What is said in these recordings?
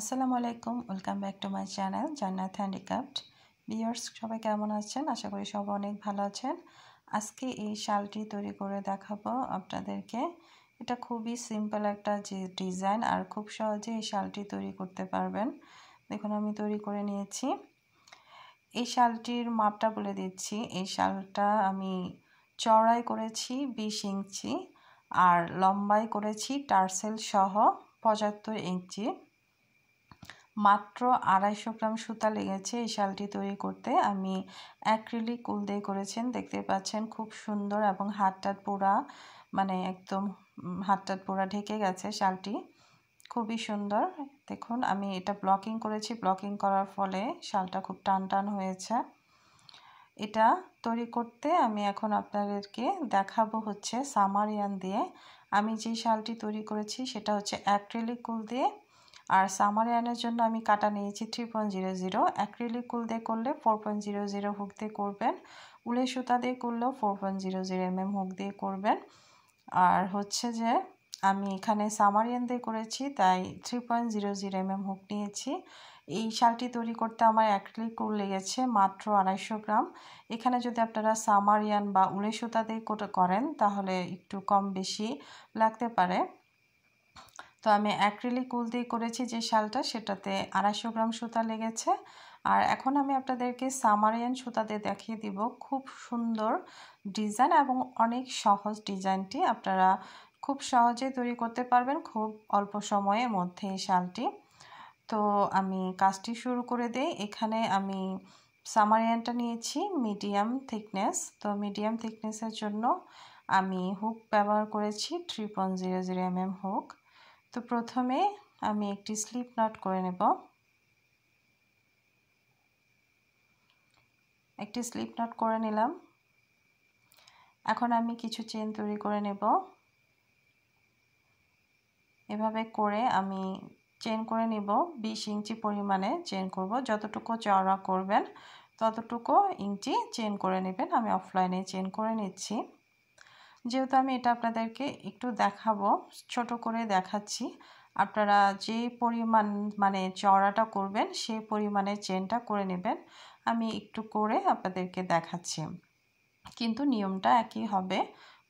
আসসালামু আলাইকুম welcome back to my channel Jannat handicraft bears সবাই কেমন আছেন আশা করি সব অনেক ভালো আছেন আজকে এই শালটি তৈরি করে দেখাবো আপনাদেরকে এটা খুবই সিম্পল একটা যে ডিজাইন আর খুব সহজে এই শালটি তৈরি করতে পারবেন দেখুন আমি তৈরি করে নিয়েছি এই শালটির মাপটা বলে দিচ্ছি এই শালটা আমি চড়াই করেছি বিশ ইঞ্চি আর লম্বাই করেছি টার্সেল সহ পঁচাত্তর ইঞ্চি মাত্র আড়াইশো গ্রাম সুতা লেগেছে এই শালটি তৈরি করতে আমি অ্যাক্রিলিক উল দিয়ে করেছেন দেখতে পাচ্ছেন খুব সুন্দর এবং হাতটা পোড়া মানে একদম হাতটাত পোড়া ঢেকে গেছে শালটি খুবই সুন্দর দেখুন আমি এটা ব্লকিং করেছি ব্লকিং করার ফলে শালটা খুব টান টান হয়েছে এটা তৈরি করতে আমি এখন আপনাদেরকে দেখাবো হচ্ছে সামারিয়ান দিয়ে আমি যে শালটি তৈরি করেছি সেটা হচ্ছে অ্যাক্রিলিক উল দিয়ে আর সামার আয়নের জন্য আমি কাটা নিয়েছি three point zero zero acrylic wool দিয়ে করলে four point zero zero hook দিয়ে করবেন উলে সুতা দিয়ে করলেও four point zero zero mm hook দিয়ে করবেন আর হচ্ছে যে আমি এখানে সামারিয়ান দিয়ে করেছি তাই three point zero zero mm hook নিয়েছি এই শালটি তৈরি করতে আমার অ্যাক্রিলিক কুল লেগেছে মাত্র আড়াইশো গ্রাম এখানে যদি আপনারা সামারিয়ান বা উলে সুতা দিয়ে করেন তাহলে একটু কম বেশি লাগতে পারে তো আমি অ্যাক্রিলিক উল দিয়ে করেছি যে শালটা সেটাতে আড়াইশো গ্রাম সুতা লেগেছে আর এখন আমি আপনাদেরকে সামারিয়ান সুতাতে দেখিয়ে দিব খুব সুন্দর ডিজাইন এবং অনেক সহজ ডিজাইনটি আপনারা খুব সহজে তৈরি করতে পারবেন খুব অল্প সময়ের মধ্যে এই শালটি তো আমি কাজটি শুরু করে দেই এখানে আমি সামারিয়ানটা নিয়েছি মিডিয়াম থিকনেস তো মিডিয়াম থিকনেসের জন্য আমি হুক ব্যবহার করেছি three point zero zero m m hook তো প্রথমে আমি একটি স্লিপ নট করে নেব একটি স্লিপ নট করে নিলাম এখন আমি কিছু চেন তৈরি করে নেব এভাবে করে আমি চেন করে নিব বিশ ইঞ্চি পরিমাণে চেন করব যতটুকু চওড়া করবেন ততটুকু ইঞ্চি চেন করে নেবেন আমি অফলাইনে চেন করে নিচ্ছি যেহেতু আমি এটা আপনাদেরকে একটু দেখাবো ছোট করে দেখাচ্ছি আপনারা যে পরিমাণ মানে চড়াটা করবেন সে পরিমাণে চেনটা করে নেবেন আমি একটু করে আপনাদেরকে দেখাচ্ছি কিন্তু নিয়মটা একই হবে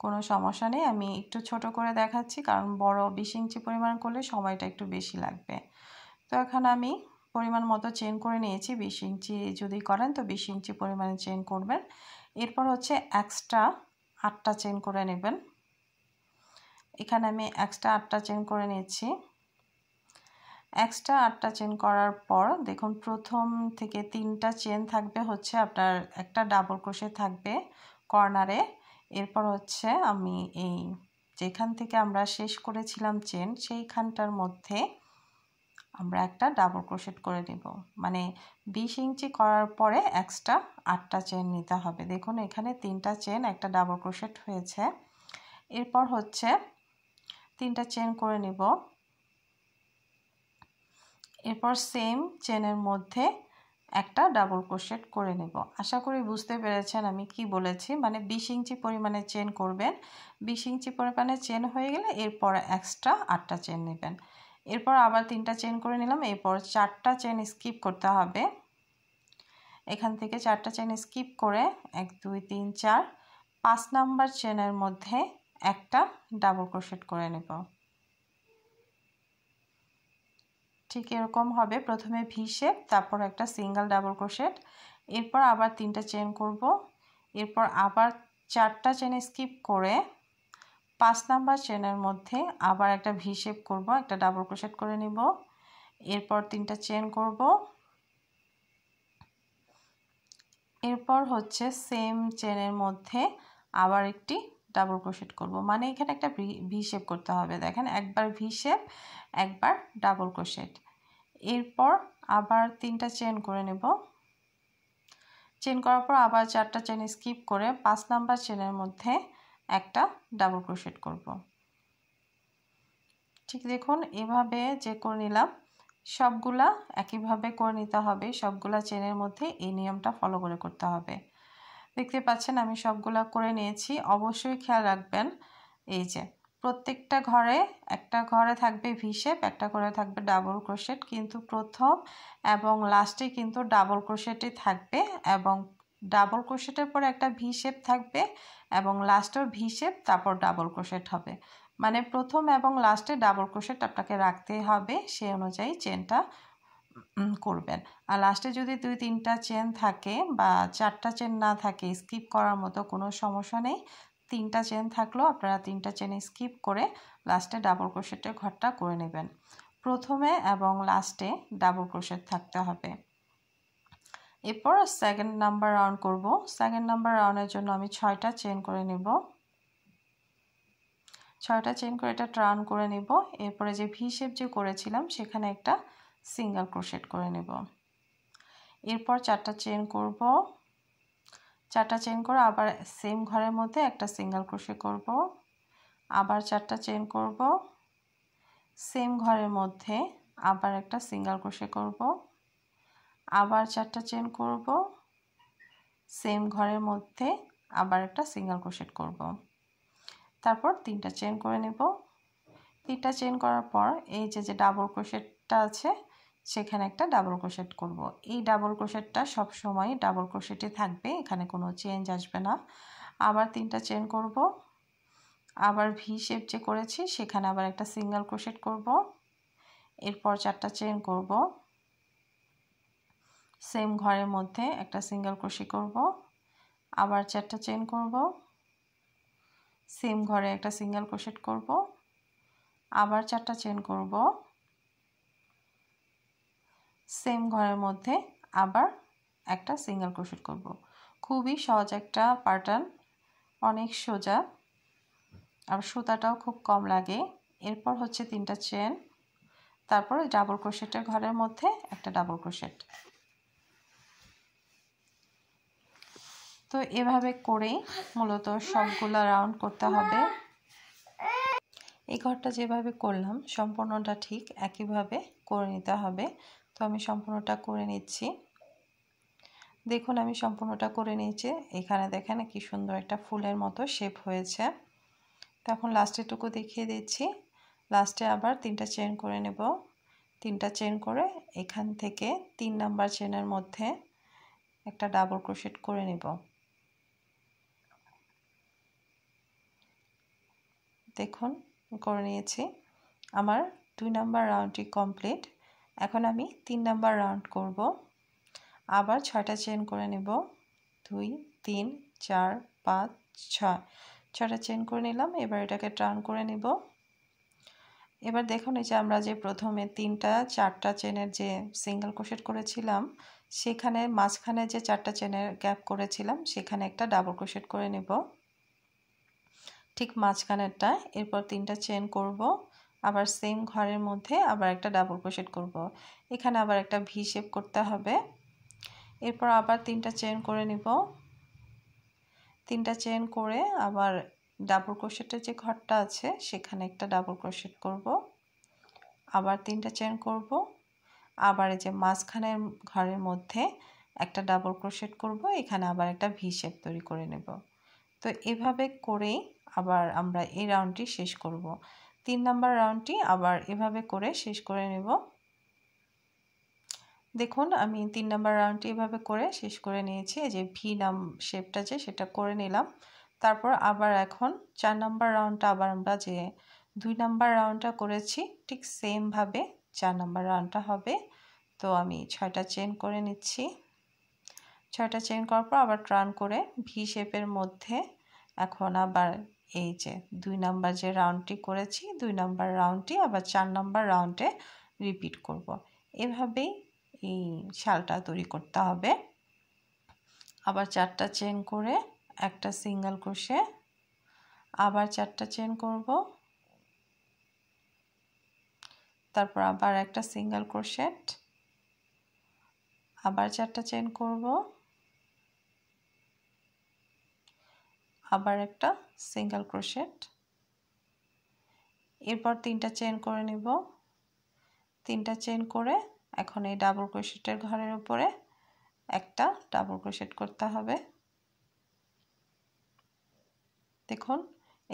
কোনো সমস্যা নেই আমি একটু ছোট করে দেখাচ্ছি কারণ বড় বিশ ইঞ্চি পরিমাণ করলে সময়টা একটু বেশি লাগবে তো এখন আমি পরিমাণ মতো চেন করে নিয়েছি বিশ ইঞ্চি যদি করেন তো বিশ ইঞ্চি পরিমাণে চেন করবেন এরপর হচ্ছে এক্সট্রা আটটা চেন করে নেবেন এখানে আমি এক্সট্রা আটটা চেন করে নিয়েছি এক্সট্রা আটটা চেন করার পর দেখুন প্রথম থেকে তিনটা চেন থাকবে হচ্ছে আপনার একটা ডাবল ক্রোশে থাকবে কর্নারে এরপর হচ্ছে আমি এই যেখান থেকে আমরা শেষ করেছিলাম চেন সেইখানটার মধ্যে আমরা একটা ডাবল ক্রোশেট করে নিব মানে বিশ ইঞ্চি করার পরে এক্সট্রা আটটা চেন নিতে হবে দেখুন এখানে তিনটা চেন একটা ডাবল ক্রোশেট হয়েছে এরপর হচ্ছে তিনটা চেন করে নিব এরপর সেম চেনের মধ্যে একটা ডাবল ক্রোশেট করে নেব আশা করি বুঝতে পেরেছেন আমি কি বলেছি মানে বিশ ইঞ্চি পরিমাণে চেন করবেন বিশ ইঞ্চি পরিমাণে চেন হয়ে গেলে এরপর এক্সট্রা আটটা চেন নেবেন এরপর আবার তিনটা চেন করে নিলাম এরপর চারটা চেন স্কিপ করতে হবে এখান থেকে চারটা চেন স্কিপ করে এক দুই তিন চার পাঁচ নাম্বার চেনের মধ্যে একটা ডাবল ক্রোশেট করে নেব ঠিক এরকম হবে প্রথমে ভি শেপ তারপর একটা সিঙ্গেল ডাবল ক্রোশেট এরপর আবার তিনটা চেন করব এরপর আবার চারটা চেন স্কিপ করে পাঁচ নাম্বার চেনের মধ্যে আবার একটা ভি শেপ করব একটা ডাবল ক্রোশেট করে নিব এরপর তিনটা চেন করব এরপর হচ্ছে সেম চেনের মধ্যে আবার একটি ডাবল ক্রোশেট করব মানে এখানে একটা ভি শেপ করতে হবে দেখেন একবার ভি শেপ একবার ডাবল ক্রোশেট এরপর আবার তিনটা চেন করে নেব চেন করার পর আবার চারটা চেন স্কিপ করে পাঁচ নাম্বার চেনের মধ্যে একটা ডাবল ক্রোশেট করব ঠিক দেখুন এভাবে যে করে নিলাম সবগুলা একইভাবে করে নিতে হবে সবগুলা চেনের মধ্যে এই নিয়মটা ফলো করে করতে হবে দেখতে পাচ্ছেন আমি সবগুলা করে নিয়েছি অবশ্যই খেয়াল রাখবেন এই যে প্রত্যেকটা ঘরে একটা ঘরে থাকবে ভিসেপ একটা ঘরে থাকবে ডাবল ক্রোশেট কিন্তু প্রথম এবং লাস্টে কিন্তু ডাবল ক্রোশেটই থাকবে এবং ডাবল ক্রোশেটের পরে একটা ভিসেপ থাকবে এবং লাস্টেও ভি শেপ তারপর ডাবল ক্রোশেট হবে মানে প্রথম এবং লাস্টে ডাবল ক্রোশেট আপনাকে রাখতেই হবে সেই অনুযায়ী চেনটা করবেন আর লাস্টে যদি দুই তিনটা চেন থাকে বা চারটা চেন না থাকে স্কিপ করার মতো কোনো সমস্যা নেই তিনটা চেন থাকলেও আপনারা তিনটা চেন স্কিপ করে লাস্টে ডাবল ক্রোশেটের ঘরটা করে নেবেন প্রথমে এবং লাস্টে ডাবল ক্রোশেট থাকতে হবে এরপর সেকেন্ড নাম্বার রাউন্ড করব সেকেন্ড নাম্বার রাউন্ডের জন্য আমি ছয়টা চেন করে নেব ছয়টা চেন করে এটা টার্ন করে নেব এরপরে যে ভি শেপ যে করেছিলাম সেখানে একটা সিঙ্গেল ক্রোশেট করে নেব এরপর চারটা চেন করব চারটা চেন করে আবার সেম ঘরের মধ্যে একটা সিঙ্গেল ক্রোশে করব আবার চারটা চেন করব সেম ঘরের মধ্যে আবার একটা সিঙ্গেল ক্রোশে করব আবার চারটা চেন করব সেম ঘরের মধ্যে আবার একটা সিঙ্গেল ক্রোশেট করব তারপর তিনটা চেন করে নেব তিনটা চেন করার পর এই যে যে ডাবল ক্রোশেটটা আছে সেখানে একটা ডাবল ক্রোশেট করব। এই ডাবল ক্রোশেটটা সময় ডাবল ক্রোশেটে থাকবে এখানে কোনো চেঞ্জ আসবে না আবার তিনটা চেন করব আবার ভি শেপ যে করেছি সেখানে আবার একটা সিঙ্গেল ক্রোশেট করব এরপর চারটা চেন করব সেম ঘরের মধ্যে একটা সিঙ্গেল ক্রোশি করব আবার চারটা চেন করব সেম ঘরে একটা সিঙ্গেল ক্রোশেট করব আবার চারটা চেন করব সেম ঘরের মধ্যে আবার একটা সিঙ্গেল ক্রোশেট করব খুবই সহজ একটা প্যাটার্ন অনেক সোজা আর সুতাটাও খুব কম লাগে এরপর হচ্ছে তিনটা চেন তারপর ডাবল ক্রোশেটের ঘরের মধ্যে একটা ডাবল ক্রোশেট তো এভাবে করে মূলত সবগুলো রাউন্ড করতে হবে এই ঘরটা যেভাবে করলাম সম্পূর্ণটা ঠিক একইভাবে করে নিতে হবে তো আমি সম্পূর্ণটা করে নিচ্ছি দেখুন আমি সম্পূর্ণটা করে নিয়েছি এখানে দেখেন কি সুন্দর একটা ফুলের মতো শেপ হয়েছে তো এখন লাস্টেরটুকু দেখিয়ে দিচ্ছি লাস্টে আবার তিনটা চেন করে নেব তিনটা চেন করে এখান থেকে তিন নাম্বার চেনের মধ্যে একটা ডাবল ক্রোশেট করে নেব দেখুন করে নিয়েছি আমার দুই নাম্বার রাউন্ডটি কমপ্লিট এখন আমি তিন নাম্বার রাউন্ড করব আবার ছয়টা চেন করে নেব দুই তিন চার পাঁচ ছয় ছটা চেন করে নিলাম এবার এটাকে টার্ন করে নেব এবার দেখুন এই যে আমরা যে প্রথমে তিনটা চারটা চেনের যে সিঙ্গেল ক্রোশেট করেছিলাম সেখানে মাঝখানে যে চারটা চেনের গ্যাপ করেছিলাম সেখানে একটা ডাবল ক্রোশেট করে নেব ঠিক মাঝখানেরটা এরপর তিনটা চেন করব আবার সেম ঘরের মধ্যে আবার একটা ডাবল ক্রোশেট করব। এখানে আবার একটা ভি শেপ করতে হবে এরপর আবার তিনটা চেন করে নিব তিনটা চেন করে আবার ডাবল ক্রোশেটের যে ঘরটা আছে সেখানে একটা ডাবল ক্রোশেট করব আবার তিনটা চেন করব আবার এই যে মাঝখানের ঘরের মধ্যে একটা ডাবল ক্রোশেট করব এখানে আবার একটা ভি শেপ তৈরি করে নেব তো এভাবে করেই আবার আমরা এই রাউন্ডটি শেষ করব তিন নাম্বার রাউন্ডটি আবার এভাবে করে শেষ করে নেব দেখুন আমি তিন নাম্বার রাউন্ডটি এভাবে করে শেষ করে নিয়েছি যে ভি নাম শেপটা যে সেটা করে নিলাম তারপর আবার এখন চার নাম্বার রাউন্ডটা আবার আমরা যে দুই নাম্বার রাউন্ডটা করেছি ঠিক সেমভাবে চার নাম্বার রাউন্ডটা হবে তো আমি ছয়টা চেন করে নিচ্ছি ছয়টা চেন করার পর আবার টার্ন করে ভি শেপের মধ্যে এখন আবার এই যে দুই নাম্বার যে রাউন্ডটি করেছি দুই নাম্বার রাউন্ডটি আবার চার নাম্বার রাউন্ডে রিপিট করব। এভাবেই এই শালটা তৈরি করতে হবে আবার চারটা চেন করে একটা সিঙ্গেল কোষে আবার চারটা চেন করব তারপর আবার একটা সিঙ্গেল ক্রোশেট আবার চারটা চেন করব আবার একটা সিঙ্গেল ক্রোশেট এরপর তিনটা চেন করে নিব তিনটা চেন করে এখন এই ডাবল ক্রোশেটের ঘরের উপরে একটা ডাবল ক্রোশেট করতে হবে দেখুন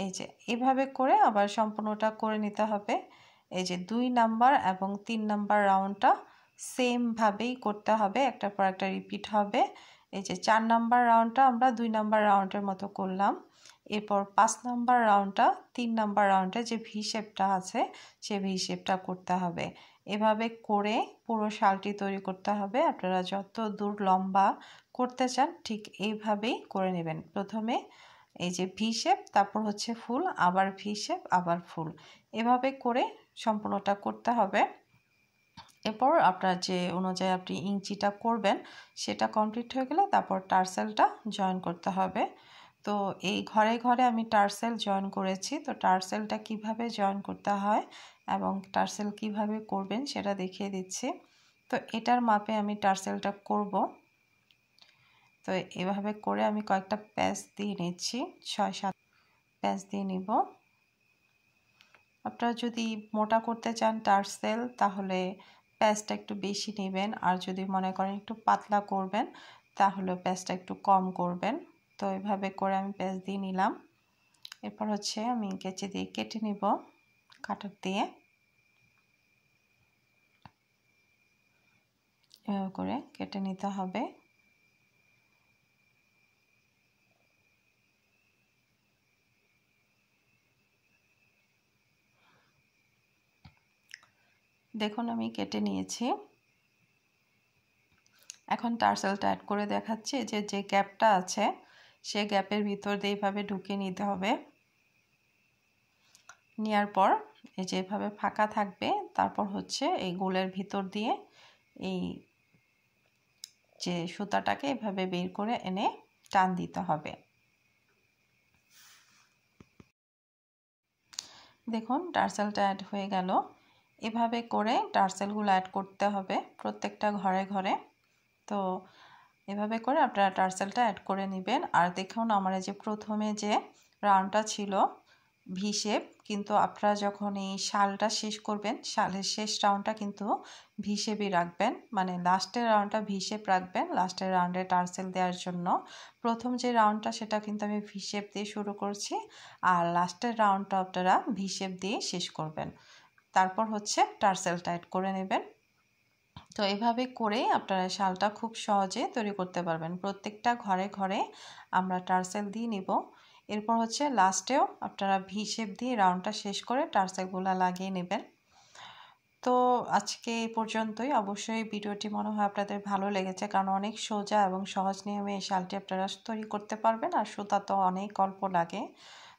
এই যে এভাবে করে আবার সম্পূর্ণটা করে নিতে হবে এই যে দুই নাম্বার এবং তিন নাম্বার রাউন্ডটা সেমভাবেই করতে হবে একটার পর একটা রিপিট হবে এই যে চার নাম্বার রাউন্ডটা আমরা দুই নাম্বার রাউন্ডের মতো করলাম এরপর পাঁচ নাম্বার রাউন্ডটা তিন নাম্বার রাউন্ডে যে ভি শেপটা আছে সে ভি শেপটা করতে হবে এভাবে করে পুরো শালটি তৈরি করতে হবে আপনারা যত দূর লম্বা করতে চান ঠিক এইভাবেই করে নেবেন প্রথমে এই যে ভি শেপ তারপর হচ্ছে ফুল আবার ভি শেপ আবার ফুল এভাবে করে সম্পূর্ণটা করতে হবে এরপর আপনার যে অনুযায়ী আপনি ইঞ্চিটা করবেন সেটা কমপ্লিট হয়ে গেলে তারপর টার্সেলটা জয়েন করতে হবে তো এই ঘরে ঘরে আমি টার্সেল জয়েন করেছি তো টার্সেলটা কিভাবে জয়েন করতে হয় এবং টার্সেল কিভাবে করবেন সেটা দেখিয়ে দিচ্ছি তো এটার মাপে আমি টার্সেলটা করব তো এভাবে করে আমি কয়েকটা প্যাচ দিয়ে নিচ্ছি ছয় সাত প্যাচ দিয়ে নিব আপনারা যদি মোটা করতে চান টার্সেল তাহলে পেঁয়াজটা একটু বেশি নেবেন আর যদি মনে করেন একটু পাতলা করবেন তাহলে পেঁয়াজটা একটু কম করবেন তো এভাবে করে আমি পেঁয়াজ দিয়ে নিলাম এরপর হচ্ছে আমি কেঁচে দিয়ে কেটে নিব কাটার দিয়ে এভাবে করে কেটে নিতে হবে দেখুন আমি কেটে নিয়েছি এখন টার্সেলটা অ্যাড করে দেখাচ্ছি যে যে গ্যাপটা আছে সে গ্যাপের ভিতর দিয়ে এইভাবে ঢুকে নিতে হবে নেওয়ার পর এই যে এভাবে ফাঁকা থাকবে তারপর হচ্ছে এই গোলের ভিতর দিয়ে এই যে সুতাটাকে এভাবে বের করে এনে টান দিতে হবে দেখুন টার্সেলটা অ্যাড হয়ে গেল এভাবে করে টার্সেলগুলো অ্যাড করতে হবে প্রত্যেকটা ঘরে ঘরে তো এভাবে করে আপনারা টার্সেলটা অ্যাড করে নেবেন আর দেখুন আমার যে প্রথমে যে রাউন্ডটা ছিল ভিসেপ কিন্তু আপনারা যখন এই শালটা শেষ করবেন শালের শেষ রাউন্ডটা কিন্তু ভিসেপই রাখবেন মানে লাস্টের রাউন্ডটা ভিসেপ রাখবেন লাস্টের রাউন্ডে টার্সেল দেওয়ার জন্য প্রথম যে রাউন্ডটা সেটা কিন্তু আমি ভিসেপ দিয়ে শুরু করছি আর লাস্টের রাউন্ডটা আপনারা ভিসেপ দিয়ে শেষ করবেন তারপর হচ্ছে টার্সেল টাইট করে নেবেন তো এভাবে করেই আপনারা শালটা খুব সহজে তৈরি করতে পারবেন প্রত্যেকটা ঘরে ঘরে আমরা টার্সেল দিয়ে নিব এরপর হচ্ছে লাস্টেও আপনারা ভি শেপ দিয়ে রাউন্ডটা শেষ করে টার্সেলগুলো লাগিয়ে নেবেন তো আজকে এই পর্যন্তই অবশ্যই ভিডিওটি মনে হয় আপনাদের ভালো লেগেছে কারণ অনেক সোজা এবং সহজ নিয়মে এই শালটি আপনারা তৈরি করতে পারবেন আর সুতা তো অনেক অল্প লাগে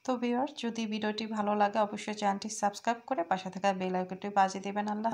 তো ভিউয়ার যদি ভিডিওটি ভালো লাগে অবশ্যই চ্যানেলটি সাবস্ক্রাইব করে পাশে থাকা বেল আইকনটি বাজিয়ে দেবেন আল্লাহ